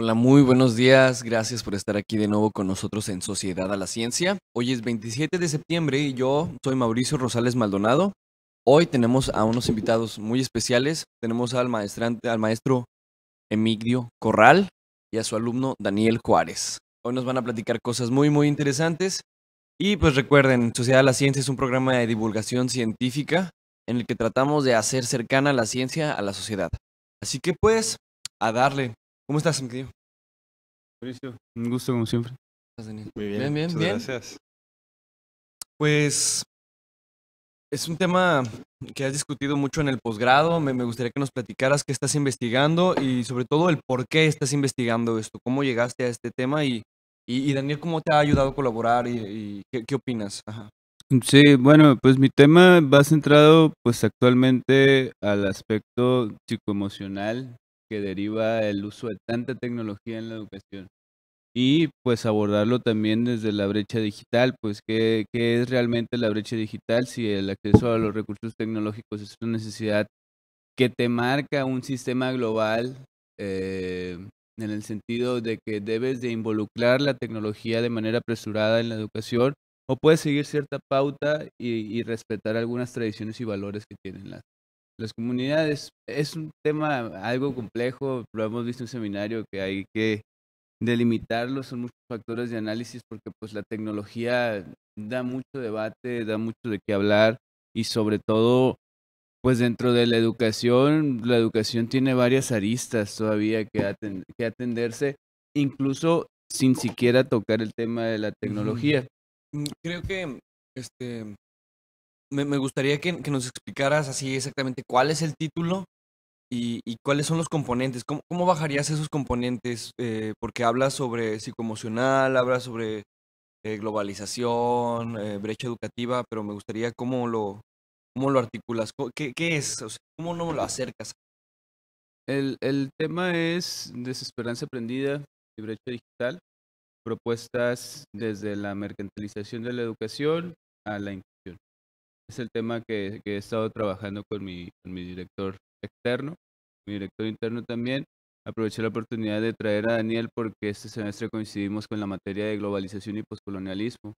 Hola, muy buenos días. Gracias por estar aquí de nuevo con nosotros en Sociedad a la Ciencia. Hoy es 27 de septiembre y yo soy Mauricio Rosales Maldonado. Hoy tenemos a unos invitados muy especiales. Tenemos al, maestrante, al maestro Emigdio Corral y a su alumno Daniel Juárez. Hoy nos van a platicar cosas muy, muy interesantes. Y pues recuerden, Sociedad a la Ciencia es un programa de divulgación científica en el que tratamos de hacer cercana la ciencia a la sociedad. Así que pues, a darle. ¿Cómo estás, mi tío? Mauricio, un gusto como siempre. Daniel? Muy bien, bien, bien. Gracias. Pues es un tema que has discutido mucho en el posgrado. Me, gustaría que nos platicaras qué estás investigando y sobre todo el por qué estás investigando esto, cómo llegaste a este tema y, y, Daniel, cómo te ha ayudado a colaborar y, qué, qué, opinas. Ajá. Sí, bueno, pues mi tema va centrado pues actualmente al aspecto psicoemocional que deriva el uso de tanta tecnología en la educación. Y pues abordarlo también desde la brecha digital, pues ¿qué, qué es realmente la brecha digital si el acceso a los recursos tecnológicos es una necesidad que te marca un sistema global eh, en el sentido de que debes de involucrar la tecnología de manera apresurada en la educación o puedes seguir cierta pauta y respetar algunas tradiciones y valores que tienen las las comunidades. Es un tema algo complejo, lo hemos visto en un seminario que hay que delimitarlo, son muchos factores de análisis porque pues la tecnología da mucho debate, da mucho de qué hablar y sobre todo pues dentro de la educación, la educación tiene varias aristas todavía que, que atenderse, incluso sin siquiera tocar el tema de la tecnología. Mm, creo que este me, gustaría que, nos explicaras así exactamente cuál es el título y, cuáles son los componentes. ¿Cómo, cómo bajarías esos componentes? Eh, porque hablas sobre psicoemocional, hablas sobre eh, globalización, eh, brecha educativa, pero me gustaría cómo lo, cómo lo articulas. ¿Qué, qué es? ¿Cómo no lo acercas? El, el tema es desesperanza aprendida y brecha digital propuestas desde la mercantilización de la educación a la es el tema que, he estado trabajando con mi, director externo, mi director interno también. Aproveché la oportunidad de traer a Daniel porque este semestre coincidimos con la materia de globalización y poscolonialismo.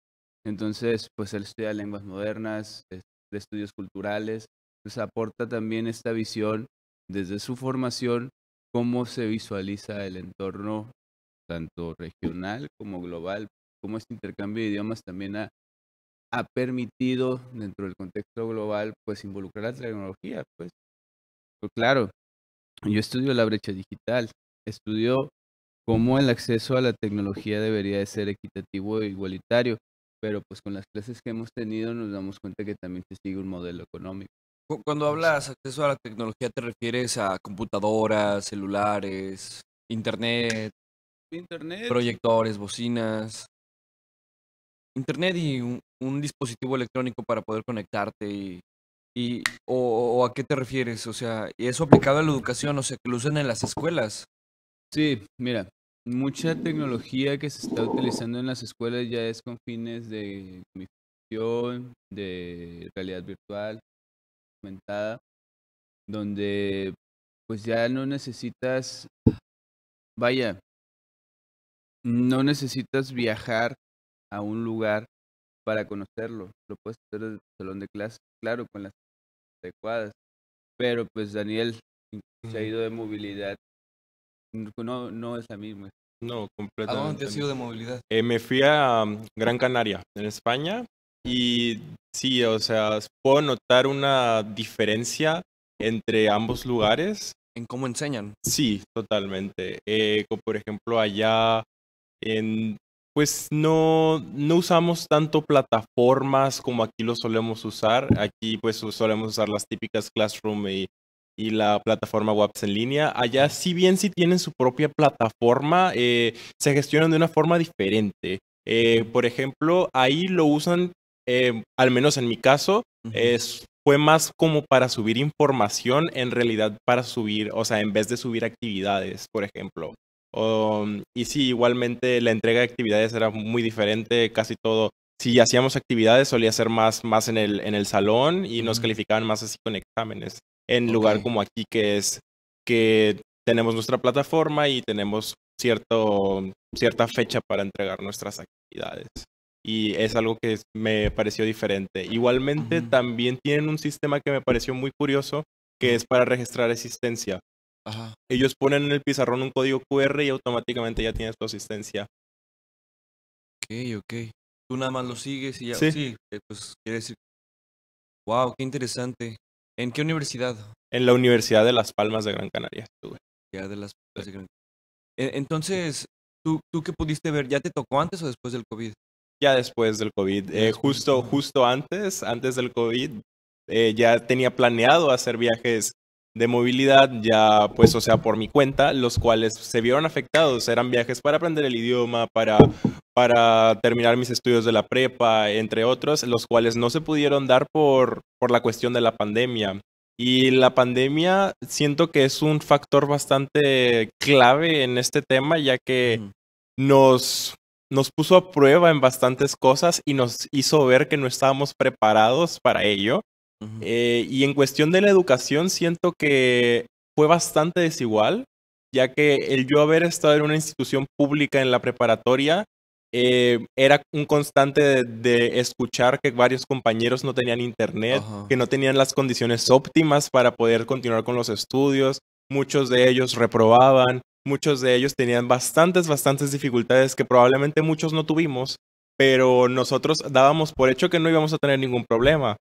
Entonces, pues él estudia lenguas modernas, de estudios culturales, pues aporta también esta visión desde su formación, cómo se visualiza el entorno tanto regional como global, cómo este intercambio de idiomas también ha, ha permitido dentro del contexto global pues involucrar la tecnología, pues. pues. claro, yo estudio la brecha digital, estudio cómo el acceso a la tecnología debería de ser equitativo e igualitario, pero pues con las clases que hemos tenido nos damos cuenta que también se sigue un modelo económico. Cuando hablas acceso a la tecnología, ¿te refieres a computadoras, celulares, internet proyectores, bocinas? internet y un, dispositivo electrónico para poder conectarte y, o, a qué te refieres? O sea, ¿y eso aplicado a la educación? O sea, que lo usen en las escuelas. Sí, mira, mucha tecnología que se está utilizando en las escuelas ya es con fines de de realidad virtual, aumentada, donde pues ya no necesitas, vaya, no necesitas viajar a un lugar para conocerlo. Lo puedes hacer en el salón de clase, claro, con las adecuadas. Pero pues Daniel se ha ido de movilidad. No, no es la misma. No, completamente. ¿A dónde has ido de movilidad? Eh, me fui a mm, Gran Canaria, en España. Y sí, o sea, puedo notar una diferencia entre ambos lugares. ¿En cómo enseñan? Sí, totalmente. Eh, por ejemplo, allá en pues no, usamos tanto plataformas como aquí lo solemos usar. Aquí pues solemos usar las típicas Classroom y, la plataforma Web en línea. Allá, si bien si tienen su propia plataforma, eh, se gestionan de una forma diferente. Eh, por ejemplo, ahí lo usan, eh, al menos en mi caso, fue más como para subir información, en realidad para subir, o sea, en vez de subir actividades, por ejemplo. Mm, y sí, igualmente la entrega de actividades era muy diferente, casi todo. Si hacíamos actividades, solía ser más, más en, el, salón y nos calificaban más así con exámenes, en lugar como aquí que es que tenemos nuestra plataforma y tenemos cierto, cierta fecha para entregar nuestras actividades. Y es algo que me pareció diferente. Igualmente, también tienen un sistema que me pareció muy curioso, que es para registrar existencia Ajá. Ellos ponen en el pizarrón un código QR y automáticamente ya tienes tu asistencia. Ok, ok. Tú nada más lo sigues y ya. Sí. Eh, pues quiere decir. Wow, qué interesante. ¿En qué universidad? En la Universidad de Las Palmas de Gran Canaria. Ya de Las e, Entonces, ¿tú, ¿tú qué pudiste ver? ¿Ya te tocó antes o después del COVID? Ya después del COVID. Eh, justo, justo antes, antes del COVID, eh, ya tenía planeado hacer viajes de movilidad ya pues o sea por mi cuenta los cuales se vieron afectados eran viajes para aprender el idioma para para terminar mis estudios de la prepa entre otros los cuales no se pudieron dar por por la cuestión de la pandemia y la pandemia siento que es un factor bastante clave en este tema ya que nos nos puso a prueba en bastantes cosas y nos hizo ver que no estábamos preparados para ello eh, y en cuestión de la educación, siento que fue bastante desigual, ya que el yo haber estado en una institución pública en la preparatoria eh, era un constante de, escuchar que varios compañeros no tenían internet, que no tenían las condiciones óptimas para poder continuar con los estudios, muchos de ellos reprobaban, muchos de ellos tenían bastantes, bastantes dificultades que probablemente muchos no tuvimos, pero nosotros dábamos por hecho que no íbamos a tener ningún problema.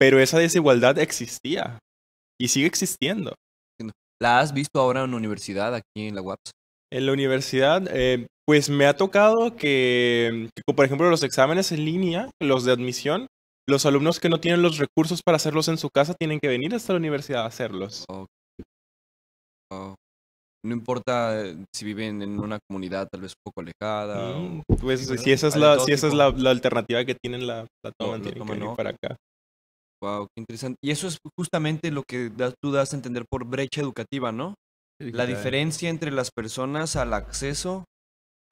Pero esa desigualdad existía y sigue existiendo. ¿La has visto ahora en la universidad, aquí en la UAPS? En la universidad, eh, pues me ha tocado que, por ejemplo, los exámenes en línea, los de admisión, los alumnos que no tienen los recursos para hacerlos en su casa tienen que venir hasta la universidad a hacerlos. No importa eh, si viven en una comunidad tal vez un poco alejada. Mm, pues, si esa es, la, si esa es la, alternativa que tienen, la, toman, para acá. Wow, interesante. Y eso es justamente lo que tú das a entender por brecha educativa, ¿no? la diferencia entre las personas al acceso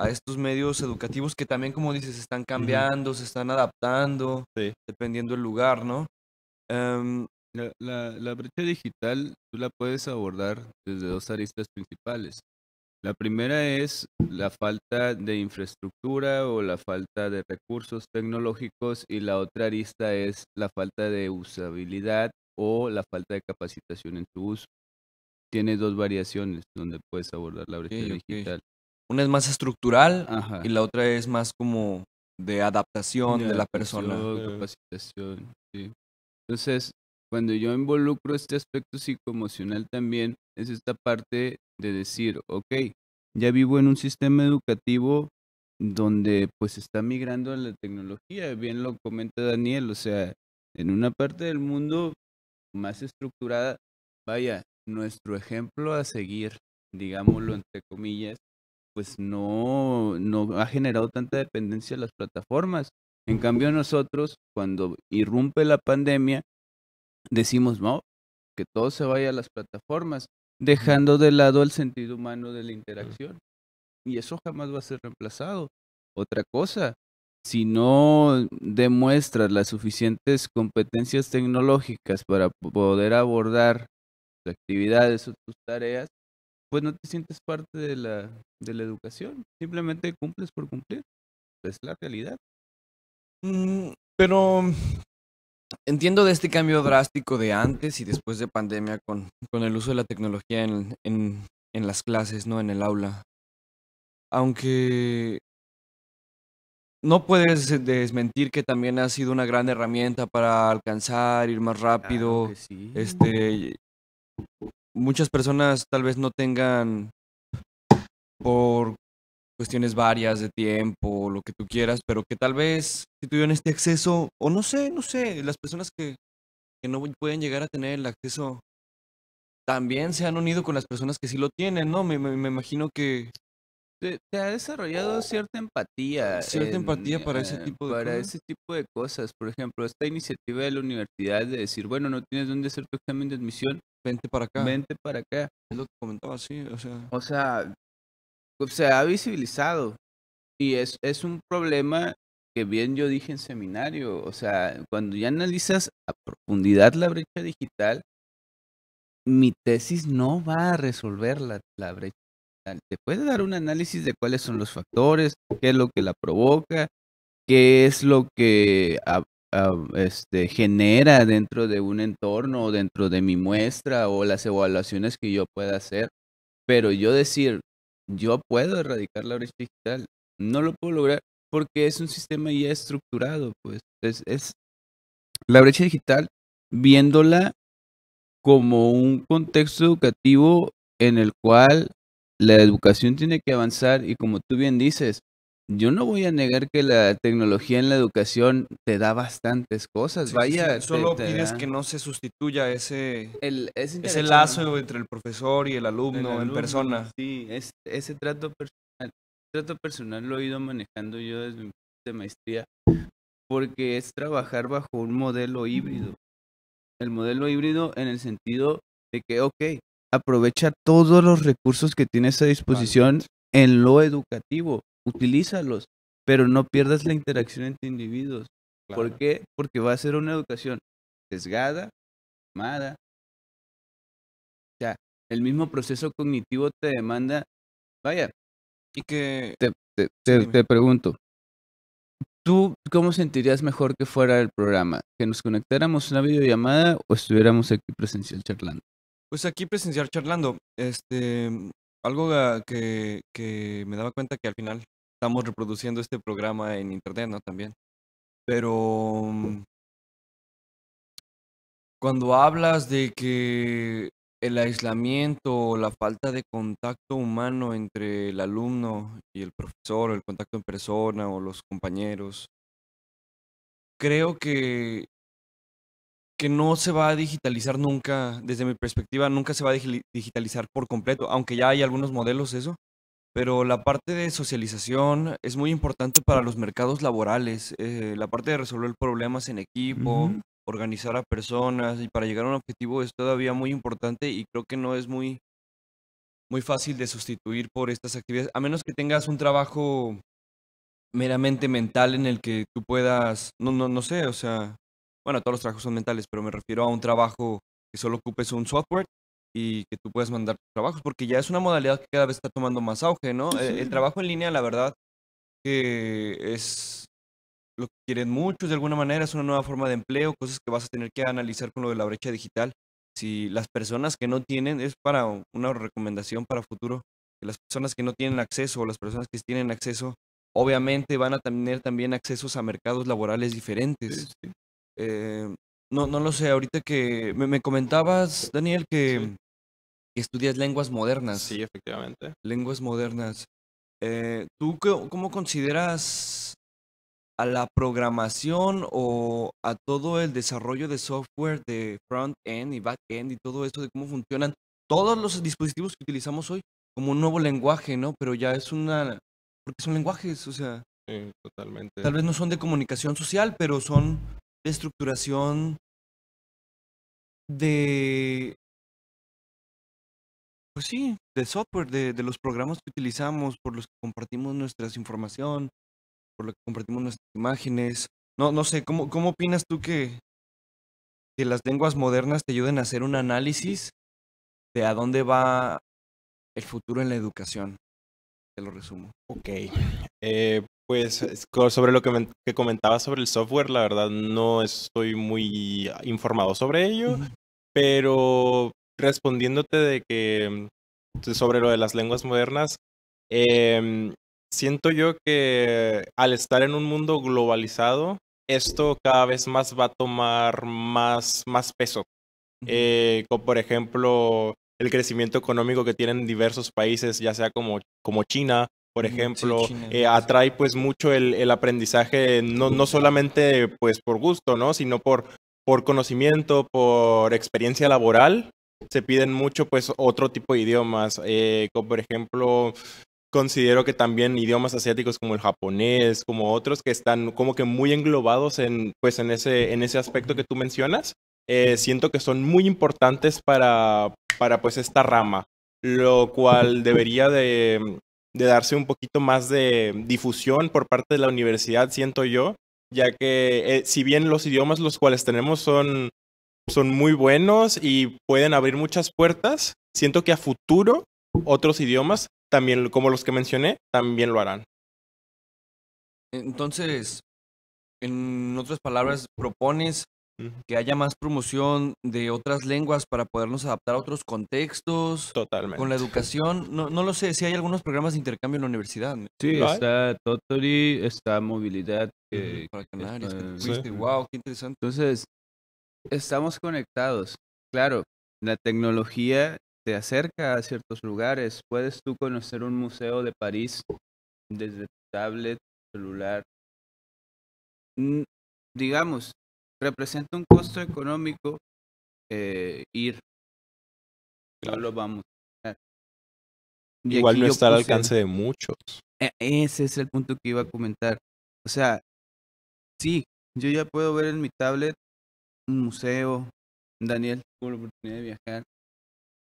a estos medios educativos que también, como dices, están cambiando, se están adaptando, dependiendo del lugar, ¿no? Em, la brecha digital tú la puedes abordar desde dos aristas principales. La primera es la falta de infraestructura o la falta de recursos tecnológicos y la otra arista es la falta de usabilidad o la falta de capacitación en su uso. Tiene dos variaciones donde puedes abordar la brecha digital. Una es más estructural y la otra es más como de adaptación de, la persona. Capacitación, sí. Entonces, cuando yo involucro este aspecto psicoemocional también, es esta parte de decir, ok, ya vivo en un sistema educativo donde pues está migrando a la tecnología, bien lo comenta Daniel, o sea, en una parte del mundo más estructurada, vaya, nuestro ejemplo a seguir, digámoslo entre comillas, pues no, no ha generado tanta dependencia a las plataformas. En cambio nosotros, cuando irrumpe la pandemia, decimos, no, que todo se vaya a las plataformas dejando de lado el sentido humano de la interacción. Y eso jamás va a ser reemplazado. Otra cosa, si no demuestras las suficientes competencias tecnológicas para poder abordar tus actividades o tus tareas, pues no te sientes parte de la, de la educación. Simplemente cumples por cumplir. Es la realidad. Mm, pero entiendo de este cambio drástico de antes y después de pandemia con, con el uso de la tecnología en, en, las clases, ¿no? En el aula. Aunque no puedes desmentir que también ha sido una gran herramienta para alcanzar, ir más rápido. Este muchas personas tal vez no tengan por cuestiones varias de tiempo, lo que tú quieras, pero que tal vez si tuvieran este acceso, o no sé, no sé, las personas que, que no pueden llegar a tener el acceso también se han unido con las personas que sí lo tienen, ¿no? Me, me, imagino que... Te, ha desarrollado cierta empatía. Cierta empatía para ese eh, tipo de Para ese tipo de cosas. Por ejemplo, esta iniciativa de la universidad de decir, bueno, no tienes dónde hacer tu examen de admisión. Vente para acá. Vente para acá. Es lo que comentaba, sí. O sea, o sea se ha visibilizado y es, es un problema que bien yo dije en seminario, o sea, cuando ya analizas a profundidad la brecha digital, mi tesis no va a resolver la, la brecha digital. Te puede dar un análisis de cuáles son los factores, qué es lo que la provoca, qué es lo que este, genera dentro de un entorno, dentro de mi muestra o las evaluaciones que yo pueda hacer. Pero yo decir, yo puedo erradicar la brecha digital. No lo puedo lograr porque es un sistema ya estructurado, pues. Es, es la brecha digital viéndola como un contexto educativo en el cual la educación tiene que avanzar y como tú bien dices, yo no voy a negar que la tecnología en la educación te da bastantes cosas. Vaya. solo pides que no se sustituya ese, lazo entre el profesor y el alumno, en persona. Sí, ese trato personal, trato personal lo he ido manejando yo desde mi maestría, porque es trabajar bajo un modelo híbrido. El modelo híbrido en el sentido de que, ok, aprovecha todos los recursos que tienes a disposición en lo educativo utilízalos, pero no pierdas la interacción entre individuos. ¿Por qué? Porque va a ser una educación sesgada, mala. O sea, el mismo proceso cognitivo te demanda, vaya. Y que... Te, te, pregunto, ¿tú cómo sentirías mejor que fuera el programa? ¿Que nos conectáramos una videollamada o estuviéramos aquí presencial charlando? Pues aquí presencial charlando, este, algo ah, que, que me daba cuenta que al final estamos reproduciendo este programa en internet, ¿no? También. Pero mm, cuando hablas de que el aislamiento, o la falta de contacto humano entre el alumno y el profesor, o el contacto en persona o los compañeros, creo que, que no se va a digitalizar nunca, desde mi perspectiva, nunca se va a digitalizar por completo, aunque ya hay algunos modelos eso, pero la parte de socialización es muy importante para los mercados laborales, eh, la parte de resolver problemas en equipo, organizar a personas y para llegar a un objetivo es todavía muy importante y creo que no es muy, muy fácil de sustituir por estas actividades, a menos que tengas un trabajo meramente mental en el que tú puedas, no, no, no sé, o sea, bueno, todos los trabajos son mentales, pero me refiero a un trabajo que solo ocupes un software y que tú puedas mandar tus trabajos, porque ya es una modalidad que cada vez está tomando más auge, ¿no? E-, el, trabajo en línea, la verdad, que es lo que quieren muchos de alguna manera, es una nueva forma de empleo, cosas que vas a tener que analizar con lo de la brecha digital. Si las personas que no tienen, es para una recomendación para futuro, que las personas que no tienen acceso o las personas que tienen acceso, obviamente van a tener también accesos a mercados laborales diferentes. Eh, no, no lo sé, ahorita que me comentabas, Daniel, que estudias lenguas modernas. Sí, efectivamente. Lenguas modernas. Eh, ¿Tú cómo consideras a la programación o a todo el desarrollo de software de front-end y back-end y todo eso de cómo funcionan todos los dispositivos que utilizamos hoy como un nuevo lenguaje, ¿no? Pero ya es una... porque son lenguajes, o sea... Sí, totalmente. Tal vez no son de comunicación social, pero son de estructuración de pues sí, de software, de, los programas que utilizamos, por los que compartimos nuestra información, por los que compartimos nuestras imágenes. No, no sé, ¿cómo, cómo opinas tú que, que las lenguas modernas te ayuden a hacer un análisis de a dónde va el futuro en la educación? Te lo resumo. Ok. Eh, pues sobre lo que, me, comentaba sobre el software, la verdad no estoy muy informado sobre ello, pero respondiéndote de que mm, sobre lo de las lenguas modernas, em, siento yo que al estar en un mundo globalizado, esto cada vez más va a tomar más, más peso. Eh, por ejemplo, el crecimiento económico que tienen diversos países, ya sea como, como China, por ejemplo, eh, atrae pues mucho el, aprendizaje, no, solamente pues por gusto, ¿no? Sino por, por conocimiento, por experiencia laboral se piden mucho pues otro tipo de idiomas, eh, como por ejemplo considero que también idiomas asiáticos como el japonés, como otros que están como que muy englobados en pues en ese en ese aspecto que tú mencionas, eh, siento que son muy importantes para para pues esta rama, lo cual debería de darse un poquito más de difusión por parte de la universidad, siento yo, ya que eh, si bien los idiomas los cuales tenemos son son muy buenos y pueden abrir muchas puertas. Siento que a futuro otros idiomas, también como los que mencioné, también lo harán. Entonces, en otras palabras, propones que haya más promoción de otras lenguas para podernos adaptar a otros contextos. Totalmente. Con la educación, no, no lo sé, si hay algunos programas de intercambio en la universidad. Sí, está Totori, está Movilidad. para Canarias, wow, qué interesante. Entonces, Estamos conectados, claro. La tecnología te acerca a ciertos lugares. Puedes tú conocer un museo de París desde tu tablet, celular. Mm, digamos, representa un costo económico eh, ir. Claro. No lo vamos a Igual no está al alcance de muchos. E, ese es el punto que iba a comentar. O sea, sí, yo ya puedo ver en mi tablet un museo. Daniel tuvo la oportunidad de viajar.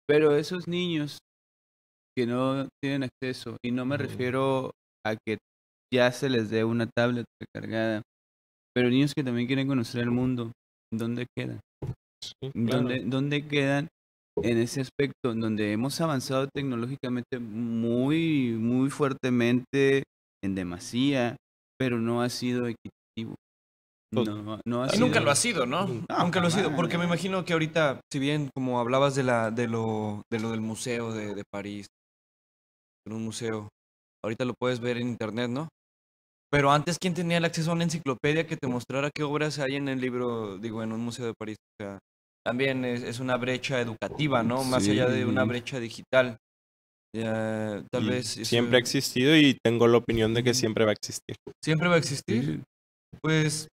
Pero esos niños que no tienen acceso, y no me refiero a que ya se les dé una tablet recargada, pero niños que también quieren conocer el mundo, ¿dónde quedan? ¿Dónde, ¿Dónde quedan en ese aspecto donde hemos avanzado tecnológicamente muy, muy fuertemente en demasía, pero no ha sido equitativo. No, no ha ah, nunca lo ha sido, ¿no? Ah, lo ha sido, porque me imagino que ahorita, si bien como hablabas de, la, de, lo, de lo del museo de, de París, en un museo, ahorita lo puedes ver en internet, ¿no? Pero antes, ¿quién tenía el acceso a una enciclopedia que te mostrara qué obras hay en el libro, digo, en un museo de París? O también es, es una brecha educativa, ¿no? Más allá de una brecha digital. Siempre ha existido y tengo la opinión de que siempre va a existir. ¿Siempre va a existir? Pues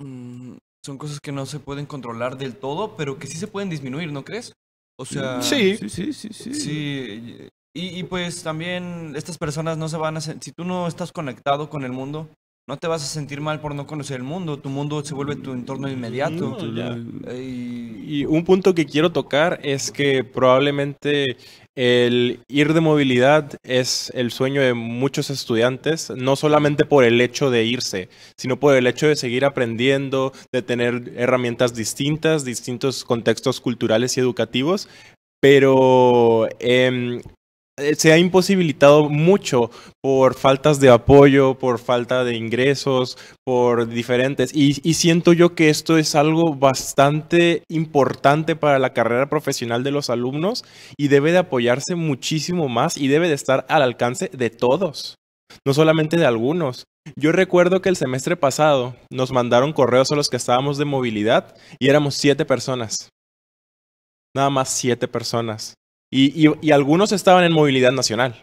Mm, son cosas que no se pueden controlar del todo, pero que sí se pueden disminuir, ¿no crees? O sea, sí, sí, sí, sí. sí. y, y, pues también estas personas no se van a... Si tú no estás conectado con el mundo, no te vas a sentir mal por no conocer el mundo, tu mundo se vuelve tu entorno inmediato. y un punto que quiero tocar es que probablemente el ir de movilidad es el sueño de muchos estudiantes, no solamente por el hecho de irse, sino por el hecho de seguir aprendiendo, de tener herramientas distintas, distintos contextos culturales y educativos, pero em, eh, se ha imposibilitado mucho por faltas de apoyo, por falta de ingresos, por diferentes. Y, siento yo que esto es algo bastante importante para la carrera profesional de los alumnos y debe de apoyarse muchísimo más y debe de estar al alcance de todos, no solamente de algunos. Yo recuerdo que el semestre pasado nos mandaron correos a los que estábamos de movilidad y éramos siete personas. Nada más siete personas. Y, y, algunos estaban en movilidad nacional.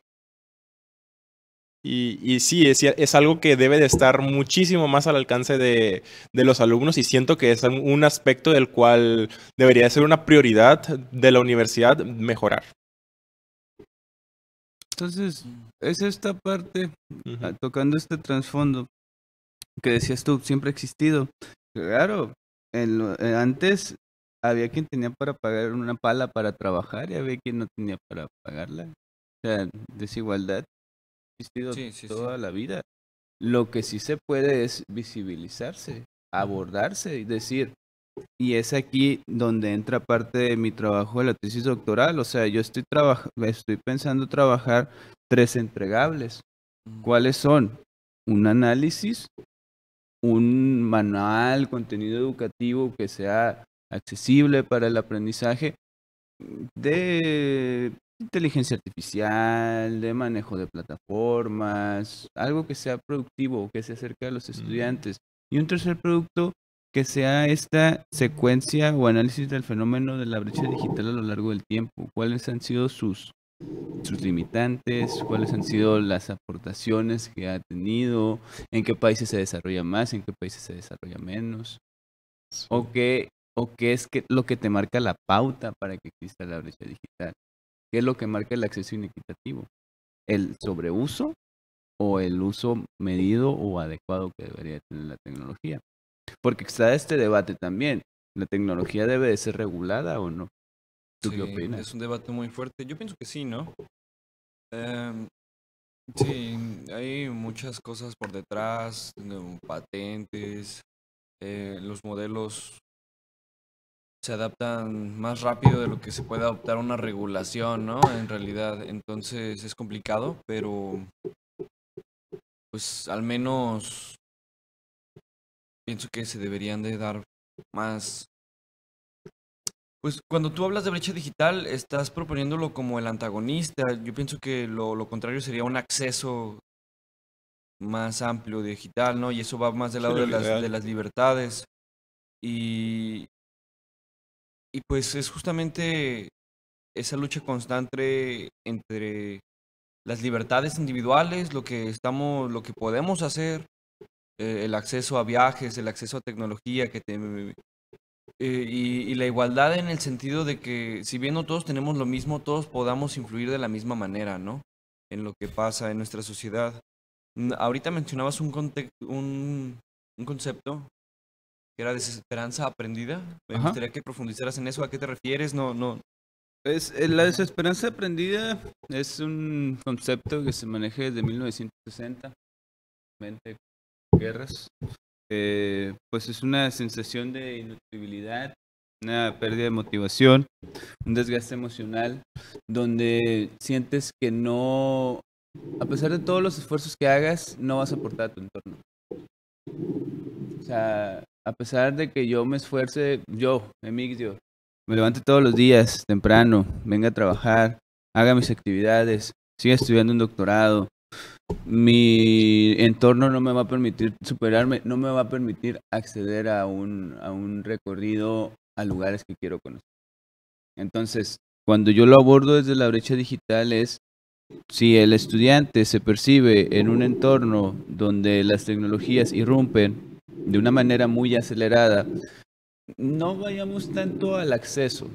Y, sí, es, algo que debe de estar muchísimo más al alcance de, los alumnos y siento que es un aspecto del cual debería ser una prioridad de la universidad mejorar. Entonces, es esta parte, ah, tocando este trasfondo que decías tú, siempre ha existido. Claro, en lo, eh, antes había quien tenía para pagar una pala para trabajar y había quien no tenía para pagarla. O sea, desigualdad ha existido toda la vida. Lo que sí se puede es visibilizarse, abordarse y decir, y es aquí donde entra parte de mi trabajo de la tesis doctoral, o sea, yo estoy, estoy pensando trabajar tres entregables. ¿Cuáles son? Un análisis, un manual, contenido educativo que sea accesible para el aprendizaje mm, de inteligencia artificial, de manejo de plataformas, algo que sea productivo, que se acerque a los mm. estudiantes. Y un tercer producto que sea esta secuencia o análisis del fenómeno de la brecha digital a lo largo del tiempo. ¿Cuáles han sido sus, sus limitantes? ¿Cuáles han sido las aportaciones que ha tenido? ¿En qué países se desarrolla más? ¿En qué países se desarrolla menos? O qué o qué es que, lo que te marca la pauta para que exista la brecha digital? ¿Qué es lo que marca el acceso inequitativo? ¿El sobreuso o el uso medido o adecuado que debería tener la tecnología? Porque está este debate también. ¿La tecnología debe de ser regulada o no? ¿Tú qué opinas? Es un debate muy fuerte. Yo pienso que sí, ¿no? Em, sí, hay muchas cosas por detrás, patentes, eh, los modelos se adaptan más rápido de lo que se puede adoptar una regulación, ¿no? En realidad, entonces es complicado, pero pues al menos pienso que se deberían de dar más pues cuando tú hablas de brecha digital, estás proponiéndolo como el antagonista. Yo pienso que lo, contrario sería un acceso más amplio digital, ¿no? Y eso va más del lado de, las, de, las, libertades. Y, y pues es justamente esa lucha constante entre las libertades individuales, lo que estamos, lo que podemos hacer, eh, el acceso a viajes, el acceso a tecnología que eh, y, la igualdad en el sentido de que si bien no todos tenemos lo mismo, todos podamos influir de la misma manera, ¿no? En lo que pasa en nuestra sociedad. Ahorita mencionabas un, un concepto que era desesperanza aprendida. Me gustaría que profundizaras en eso. ¿A qué te refieres? No, no. Es, pues, eh, la desesperanza aprendida es un concepto que se maneja desde 1960, guerras. Eh, pues es una sensación de inutilidad, una pérdida de motivación, un desgaste emocional, donde sientes que no, a pesar de todos los esfuerzos que hagas, no vas a aportar a tu entorno. O sea, a pesar de que yo me esfuerce, yo, Emigdio, me levante todos los días temprano, venga a trabajar, haga mis actividades, siga estudiando un doctorado, mi entorno no me va a permitir superarme, no me va a permitir acceder a un, a un recorrido a lugares que quiero conocer. Entonces, cuando yo lo abordo desde la brecha digital es si el estudiante se percibe en un entorno donde las tecnologías irrumpen, de una manera muy acelerada, no vayamos tanto al acceso,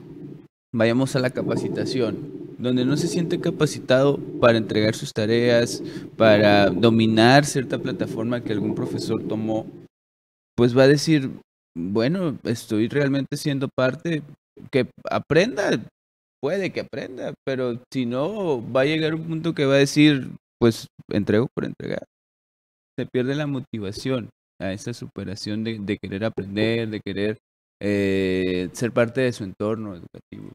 vayamos a la capacitación donde no se siente capacitado para entregar sus tareas, para dominar cierta plataforma que algún profesor tomó, pues va a decir, bueno, estoy realmente siendo parte, que aprenda, puede que aprenda, pero si no, va a llegar un punto que va a decir, pues entrego por entregar. Se pierde la motivación a esa superación de, querer aprender, de querer eh, ser parte de su entorno educativo.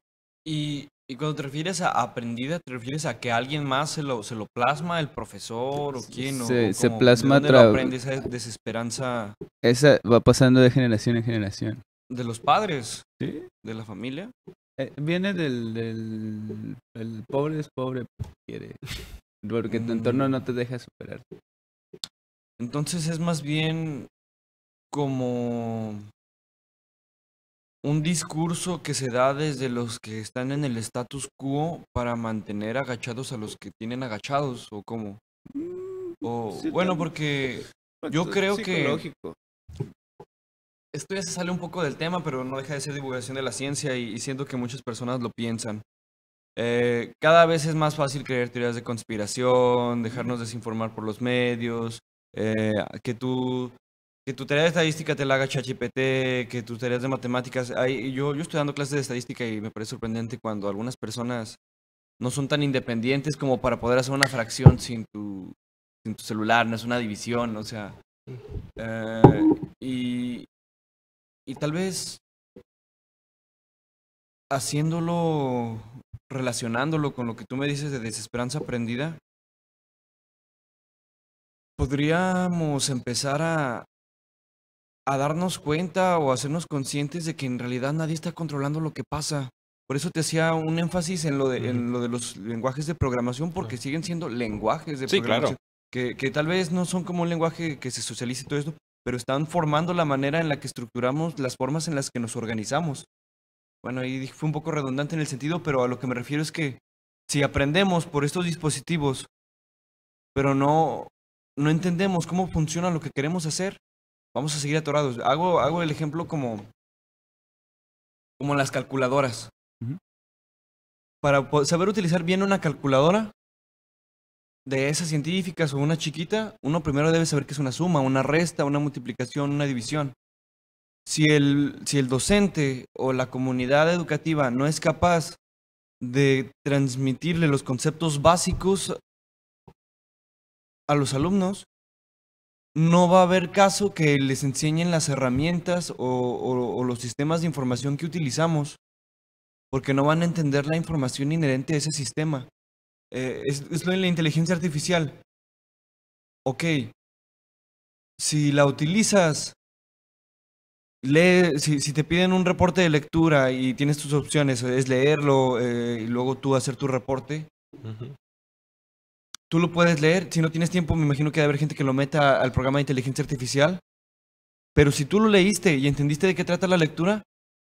Y, y, cuando te refieres a aprendida, ¿te refieres a que alguien más se lo, se lo plasma, el profesor o quién? O, se, se, plasma ¿de dónde aprende esa desesperanza? Esa va pasando de generación en generación. ¿De los padres? ¿Sí? ¿De la familia? Eh, viene del, del pobre es pobre, quiere. Porque tu mm. entorno no te deja superar. Entonces es más bien como un discurso que se da desde los que están en el status quo para mantener agachados a los que tienen agachados o cómo. Mm, o bueno, porque pues, yo creo que esto ya se sale un poco del tema, pero no deja de ser divulgación de la ciencia y, siento que muchas personas lo piensan. Eh, cada vez es más fácil creer teorías de conspiración, dejarnos desinformar por los medios, eh, que tu, que tu tarea de estadística te la haga ChatGPT, que tus tareas de matemáticas. yo, yo estoy dando clases de estadística y me parece sorprendente cuando algunas personas no son tan independientes como para poder hacer una fracción sin tu, sin tu celular, no es una división, o sea. Eh, y, y tal vez haciéndolo, relacionándolo con lo que tú me dices de desesperanza aprendida, podríamos empezar a, a darnos cuenta o hacernos conscientes de que en realidad nadie está controlando lo que pasa. Por eso te hacía un énfasis en lo de, lo de los lenguajes de programación, porque siguen siendo lenguajes de sí, programación. Claro. Que, tal vez no son como un lenguaje que se socialice todo esto, pero están formando la manera en la que estructuramos las formas en las que nos organizamos. Bueno, ahí fue un poco redundante en el sentido, pero a lo que me refiero es que si aprendemos por estos dispositivos, pero no no entendemos cómo funciona lo que queremos hacer, vamos a seguir atorados. Hago, hago el ejemplo como, como las calculadoras. Para saber utilizar bien una calculadora de esas científicas o una chiquita, uno primero debe saber qué es una suma, una resta, una multiplicación, una división. Si el, si el docente o la comunidad educativa no es capaz de transmitirle los conceptos básicos a los alumnos, no va a haber caso que les enseñen las herramientas o, los sistemas de información que utilizamos, porque no van a entender la información inherente a ese sistema. Eh, es, lo de la inteligencia artificial. Ok, si la utilizas, lee, si, te piden un reporte de lectura y tienes tus opciones, es leerlo eh, y luego tú hacer tu reporte, Tú lo puedes leer. Si no tienes tiempo, me imagino que debe haber gente que lo meta al programa de inteligencia artificial. Pero si tú lo leíste y entendiste de qué trata la lectura,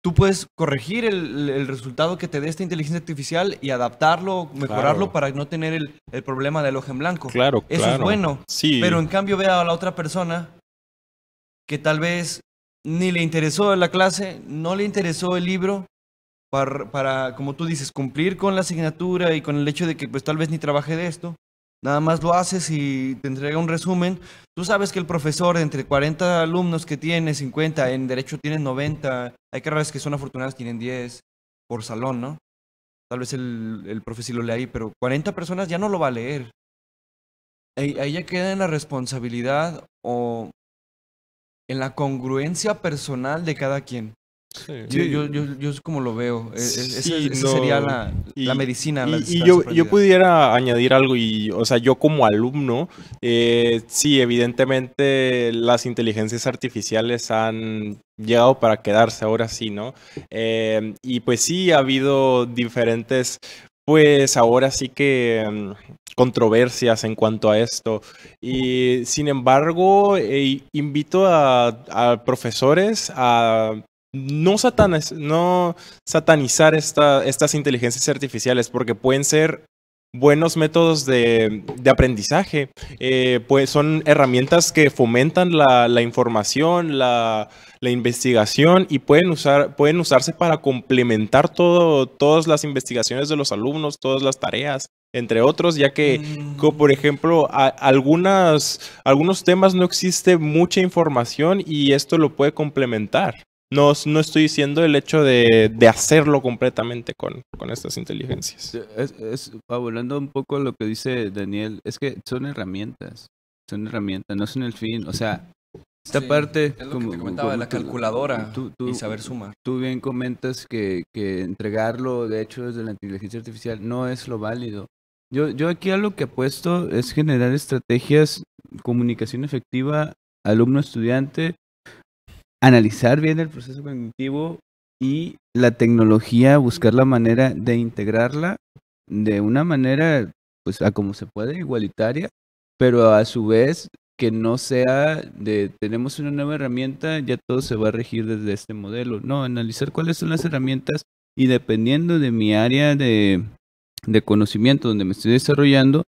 tú puedes corregir el, resultado que te dé esta inteligencia artificial y adaptarlo, mejorarlo para no tener el, problema del ojo en blanco. Claro, Eso es bueno. Sí. Pero en cambio, vea a la otra persona que tal vez ni le interesó la clase, no le interesó el libro, para, para, como tú dices, cumplir con la asignatura y con el hecho de que pues tal vez ni trabaje de esto, Nada más lo haces y te entrega un resumen. Tú sabes que el profesor, entre 40 alumnos que tiene, 50, en derecho tiene 90. Hay carreras que son afortunadas, tienen 10 por salón, ¿no? Tal vez el, el sí lo lea ahí, pero 40 personas ya no lo va a leer. ahí ya queda en la responsabilidad o en la congruencia personal de cada quien. Yo, es como lo veo. E, e, esa, sería la, medicina. y, yo, pudiera añadir algo, y, o sea, yo como alumno, eh, sí, evidentemente las inteligencias artificiales han llegado para quedarse ahora sí, ¿no? Eh, y pues sí, ha habido diferentes, pues ahora sí que em, controversias en cuanto a esto. Y sin embargo, eh, invito a profesores a no, satanizar estas inteligencias artificiales porque pueden ser buenos métodos de, aprendizaje, eh, pues son herramientas que fomentan la, información, la, investigación y pueden, usar, pueden usarse para complementar todo, todas las investigaciones de los alumnos, todas las tareas, entre otros, ya que, mm. por ejemplo, algunas, algunos temas no existe mucha información y esto lo puede complementar. No, no estoy diciendo el hecho de, de hacerlo completamente con, con estas inteligencias. Es, volando un poco lo que dice Daniel, es que son herramientas, son herramientas, no son el fin. O sea, esta parte, como, comentaba, de la calculadora y saber sumar. Tú bien comentas que, que entregarlo, de hecho, desde la inteligencia artificial no es lo válido. Yo, yo aquí a lo que apuesto es generar estrategias, comunicación efectiva, alumno-estudiante, analizar bien el proceso cognitivo y la tecnología, buscar la manera de integrarla de una manera, pues a como se puede, igualitaria, pero a su vez que no sea de tenemos una nueva herramienta, ya todo se va a regir desde este modelo. No, analizar cuáles son las herramientas y dependiendo de mi área de, de conocimiento donde me estoy desarrollando,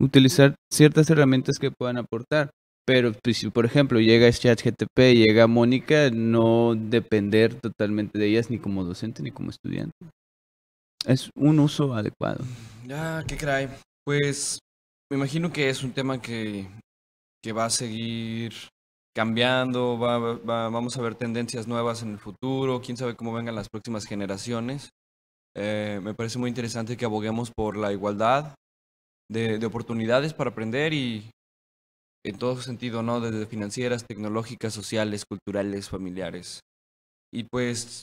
utilizar ciertas herramientas que puedan aportar. Pero pues, si, por ejemplo, llega ChatGTP, llega Mónica, no depender totalmente de ellas ni como docente ni como estudiante. Es un uso adecuado. Ya, qué crees Pues me imagino que es un tema que, va a seguir cambiando, vamos a ver tendencias nuevas en el futuro, quién sabe cómo vengan las próximas generaciones. Eh, me parece muy interesante que aboguemos por la igualdad de oportunidades para aprender y, en todo sentido, ¿no? Desde financieras, tecnológicas, sociales, culturales, familiares. Y pues,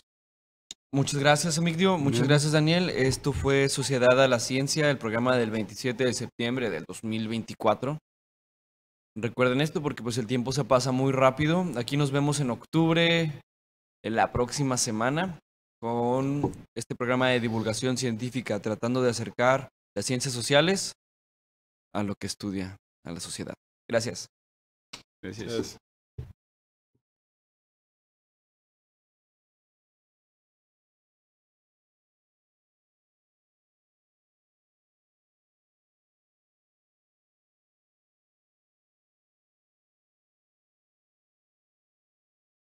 muchas gracias, Amigdio. Muchas gracias, Daniel. Esto fue Sociedad a la Ciencia, el programa del 27 de septiembre del 2024. Recuerden esto porque pues el tiempo se pasa muy rápido. Aquí nos vemos en octubre, en la próxima semana, con este programa de divulgación científica, tratando de acercar las ciencias sociales a lo que estudia a la sociedad. Gracias. Gracias.